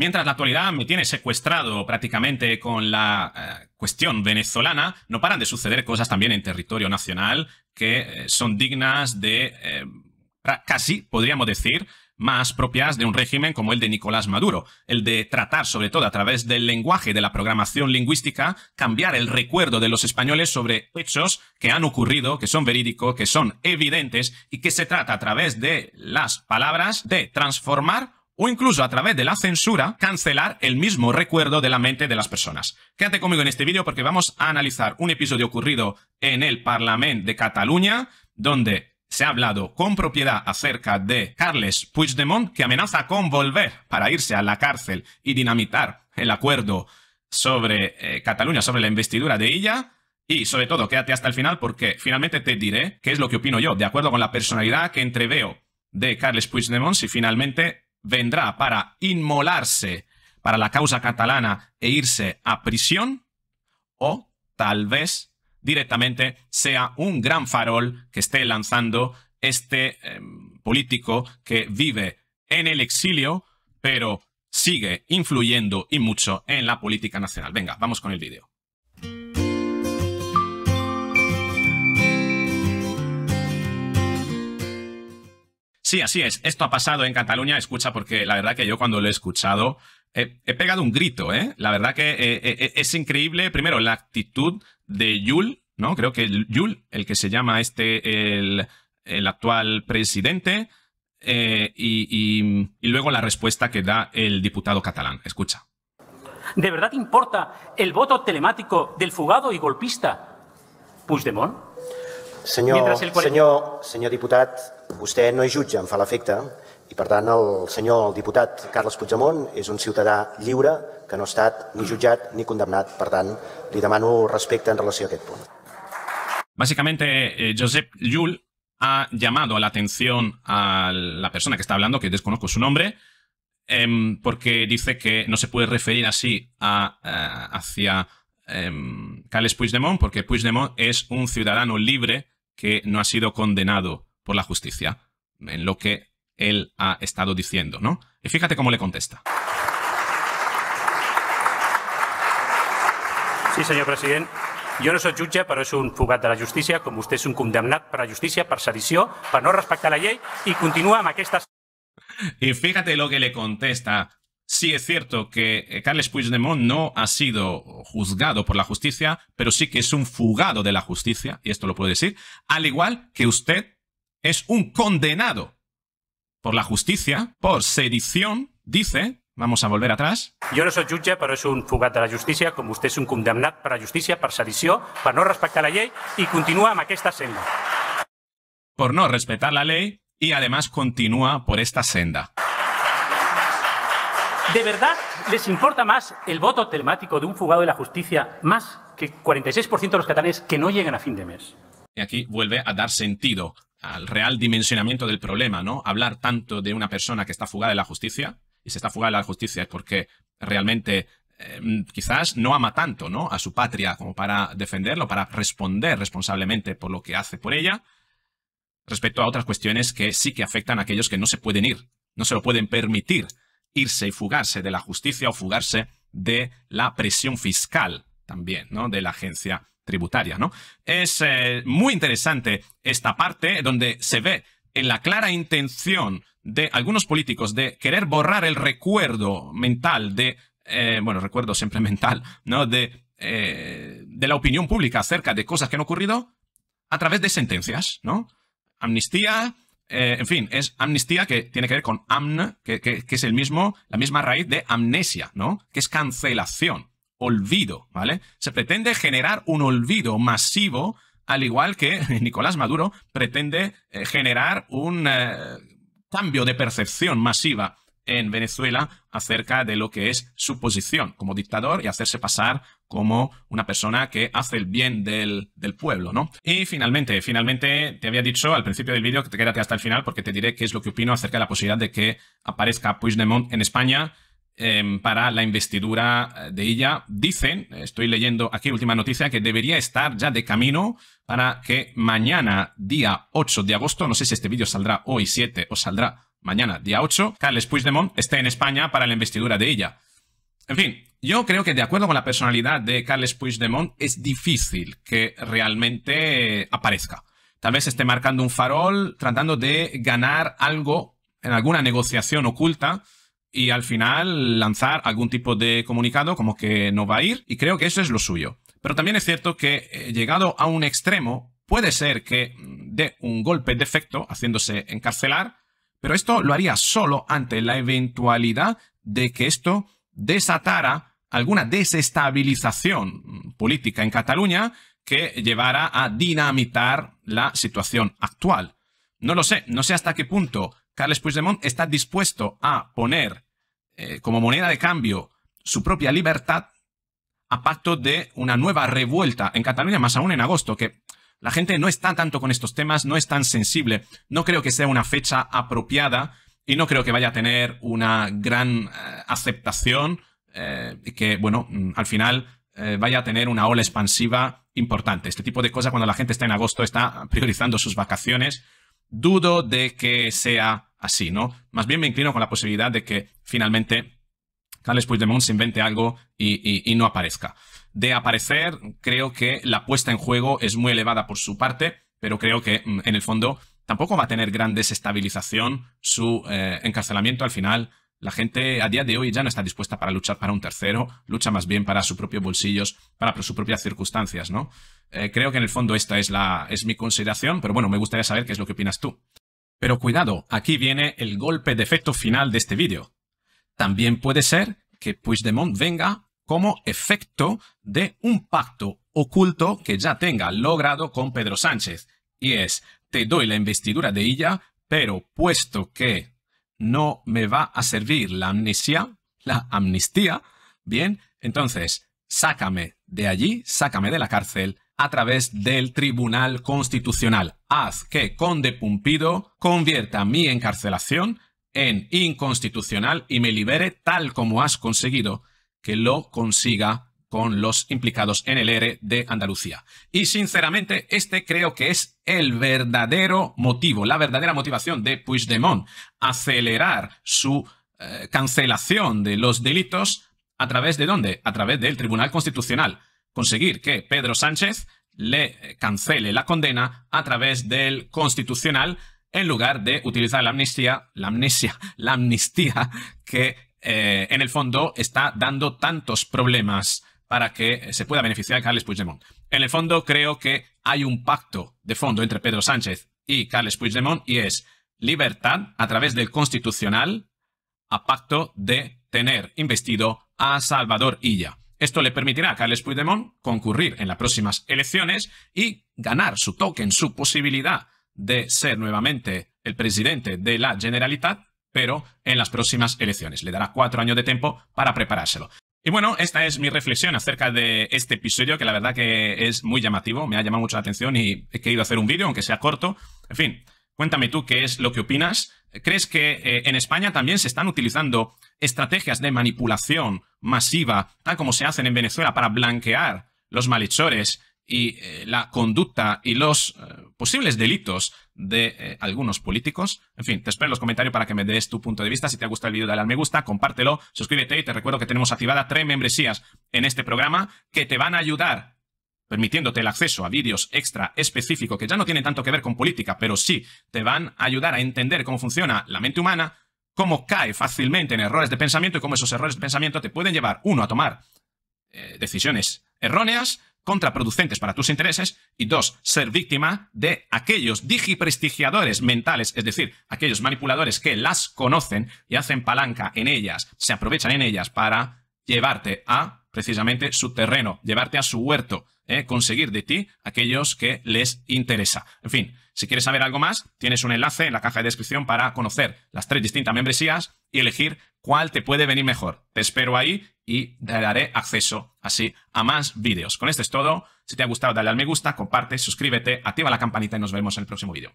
Mientras la actualidad me tiene secuestrado prácticamente con la eh, cuestión venezolana, no paran de suceder cosas también en territorio nacional que eh, son dignas de, eh, casi podríamos decir, más propias de un régimen como el de Nicolás Maduro, el de tratar, sobre todo a través del lenguaje de la programación lingüística, cambiar el recuerdo de los españoles sobre hechos que han ocurrido, que son verídicos, que son evidentes y que se trata a través de las palabras de transformar o incluso a través de la censura, cancelar el mismo recuerdo de la mente de las personas. Quédate conmigo en este vídeo porque vamos a analizar un episodio ocurrido en el Parlamento de Cataluña, donde se ha hablado con propiedad acerca de Carles Puigdemont, que amenaza con volver para irse a la cárcel y dinamitar el acuerdo sobre eh, Cataluña, sobre la investidura de ella. Y sobre todo, quédate hasta el final porque finalmente te diré qué es lo que opino yo, de acuerdo con la personalidad que entreveo de Carles Puigdemont, si finalmente vendrá para inmolarse para la causa catalana e irse a prisión, o tal vez directamente sea un gran farol que esté lanzando este em, político que vive en el exilio, pero sigue influyendo y mucho en la política nacional. Venga, vamos con el vídeo. Sí, así es. Esto ha pasado en Cataluña. Escucha, porque la verdad que yo cuando lo he escuchado he, pegado un grito, ¿eh? La verdad que eh, eh, eh, es increíble, primero, la actitud de Yul, ¿no? Creo que Yul, el que se llama este, el, actual presidente, y, y luego la respuesta que da el diputado catalán. Escucha. ¿De verdad importa el voto telemático del fugado y golpista Puigdemont? Senyor, el... senyor, senyor diputat, vostè no és jutge, em fa l'efecte, i per tant el senyor el diputat Carles Puigdemont és un ciutadà lliure que no ha estat ni jutjat ni condemnat. Per tant, li demano respecte en relació a aquest punt. Bàsicament, eh, eh Josep Llull ha llamado la atención a la persona que está hablando, que desconozco su nombre, eh, porque dice que no se puede referir así a, a, eh, hacia Carles em, Puigdemont, porque Puigdemont es un ciudadano libre que no ha sido condenado por la justicia, en lo que él ha estado diciendo, ¿no? Y fíjate cómo le contesta. Sí, señor presidente. Yo no soy chucha pero es un fugat de la justicia, como usted es un condenado para la justicia, para sedició, para no respetar la ley, y continúa amb Y fíjate lo que le contesta. Sí es cierto que Carles Puigdemont no ha sido juzgado por la justicia, pero sí que es un fugado de la justicia, y esto lo puedo decir, al igual que usted es un condenado por la justicia, por sedición, dice, vamos a volver atrás. Yo no soy jutge, pero es un fugado de la justicia Como usted es un condenado para la justicia sedición sedición, no respetar la ley Y continúa en esta senda. Por no respetar la ley y además continúa por esta senda. ¿De verdad les importa más el voto telemático de un fugado de la justicia más que 46% de los catalanes que no llegan a fin de mes? Y aquí vuelve a dar sentido al real dimensionamiento del problema, ¿no? Hablar tanto de una persona que está fugada de la justicia, y se está fugada de la justicia es porque realmente em, quizás no ama tanto, ¿no? A su patria como para defenderlo, para responder responsablemente por lo que hace por ella, respecto a otras cuestiones que sí que afectan a aquellos que no se pueden ir, no se lo pueden permitir irse y fugarse de la justicia o fugarse de la presión fiscal también, ¿no? De la agencia tributaria, ¿no? Es eh, muy interesante esta parte donde se ve en la clara intención de algunos políticos de querer borrar el recuerdo mental de, eh, bueno, recuerdo siempre mental, ¿no? De, eh, de la opinión pública acerca de cosas que han ocurrido a través de sentencias, ¿no? Amnistía, eh, en fin, es amnistía que tiene que ver con amn, que, es el mismo, la misma raíz de amnesia, ¿no? Que es cancelación, olvido, ¿vale? Se pretende generar un olvido masivo, al igual que Nicolás Maduro pretende eh, generar un eh, cambio de percepción masiva en Venezuela acerca de lo que es su posición como dictador y hacerse pasar como una persona que hace el bien del, pueblo, ¿no? Y finalmente, finalmente te había dicho al principio del vídeo que te quédate hasta el final porque te diré qué es lo que opino acerca de la posibilidad de que aparezca Puigdemont en España em, para la investidura eh, de ella. Dicen, estoy leyendo aquí última noticia, que debería estar ya de camino para que mañana, día 8 de agosto, no sé si este vídeo saldrá hoy 7 o saldrá mañana, día 8, Carles Puigdemont esté en España para la investidura de ella. En fin, yo creo que de acuerdo con la personalidad de Carles Puigdemont es difícil que realmente aparezca. Tal vez esté marcando un farol, tratando de ganar algo en alguna negociación oculta y al final lanzar algún tipo de comunicado como que no va a ir y creo que eso es lo suyo. Pero también es cierto que eh, llegado a un extremo puede ser que mm, dé un golpe de efecto haciéndose encarcelar pero esto lo haría solo ante la eventualidad de que esto desatara alguna desestabilización política en Cataluña que llevara a dinamitar la situación actual. No lo sé, no sé hasta qué punto Carles Puigdemont está dispuesto a poner eh, como moneda de cambio su propia libertad a pacto de una nueva revuelta en Cataluña, más aún en agosto, que la gente no está tanto con estos temas, no es tan sensible. No creo que sea una fecha apropiada y no creo que vaya a tener una gran eh, aceptación eh, y que, bueno, mm, al final eh, vaya a tener una ola expansiva importante. Este tipo de cosas cuando la gente está en agosto está priorizando sus vacaciones. Dudo de que sea así, ¿no? Más bien me inclino con la posibilidad de que finalmente Carles Puigdemont se invente algo y, no aparezca. De aparecer, creo que la puesta en juego es muy elevada por su parte, pero creo que mm, en el fondo tampoco va a tener gran desestabilización su eh, encarcelamiento al final. La gente a día de hoy ya no está dispuesta para luchar para un tercero, lucha más bien para sus propios bolsillos, para sus propias circunstancias, ¿no? Eh, creo que en el fondo esta es, la, es mi consideración, pero bueno, me gustaría saber qué es lo que opinas tú. Pero cuidado, aquí viene el golpe de efecto final de este vídeo. También puede ser que Puigdemont venga como efecto de un pacto oculto que ya tenga logrado con Pedro Sánchez. Y es, te doy la investidura de ella, pero puesto que no me va a servir la amnistía, la amnistía, bien, entonces sácame de allí, sácame de la cárcel a través del Tribunal Constitucional. Haz que Conde Pumpido convierta mi encarcelación en inconstitucional y me libere tal como has conseguido que lo consiga con los implicados en el ERE e de Andalucía. Y sinceramente, este creo que es el verdadero motivo, la verdadera motivación de Puigdemont, acelerar su eh, cancelación de los delitos a través de dónde? A través del Tribunal Constitucional. Conseguir que Pedro Sánchez le eh, cancele la condena a través del Constitucional en lugar de utilizar la amnistía, la amnesia, la amnistía que eh, en el fondo está dando tantos problemas para que se pueda beneficiar a Carles Puigdemont. En el fondo creo que hay un pacto de fondo entre Pedro Sánchez y Carles Puigdemont y es libertad a través del constitucional a pacto de tener investido a Salvador Illa. Esto le permitirá a Carles Puigdemont concurrir en las próximas elecciones y ganar su token, su posibilidad de ser nuevamente el presidente de la Generalitat, pero en las próximas elecciones. Le dará cuatro años de tiempo para preparárselo. Y bueno, esta es mi reflexión acerca de este episodio, que la verdad que es muy llamativo, me ha llamado mucho la atención y he querido hacer un vídeo, aunque sea corto. En fin, cuéntame tú qué es lo que opinas. ¿Crees que eh, en España también se están utilizando estrategias de manipulación masiva, tal como se hacen en Venezuela, para blanquear los malhechores y eh, la conducta y los eh, posibles delitos de eh, algunos políticos. En fin, te espero en los comentarios para que me des tu punto de vista. Si te ha gustado el vídeo, dale al me gusta, compártelo, suscríbete y te recuerdo que tenemos activada tres membresías en este programa que te van a ayudar permitiéndote el acceso a vídeos extra específicos que ya no tienen tanto que ver con política, pero sí te van a ayudar a entender cómo funciona la mente humana, cómo cae fácilmente en errores de pensamiento y cómo esos errores de pensamiento te pueden llevar, uno, a tomar decisiones erróneas contraproducentes para tus intereses y dos, ser víctima de aquellos digiprestigiadores mentales, es decir, aquellos manipuladores que las conocen y hacen palanca en ellas, se aprovechan en ellas para llevarte a precisamente su terreno, llevarte a su huerto, eh, conseguir de ti aquellos que les interesa. En fin, si quieres saber algo más, tienes un enlace en la caja de descripción para conocer las tres distintas membresías y elegir cuál te puede venir mejor. Te espero ahí y te daré acceso así a más vídeos. Con esto es todo. Si te ha gustado, dale al me gusta, comparte, suscríbete, activa la campanita y nos vemos en el próximo vídeo.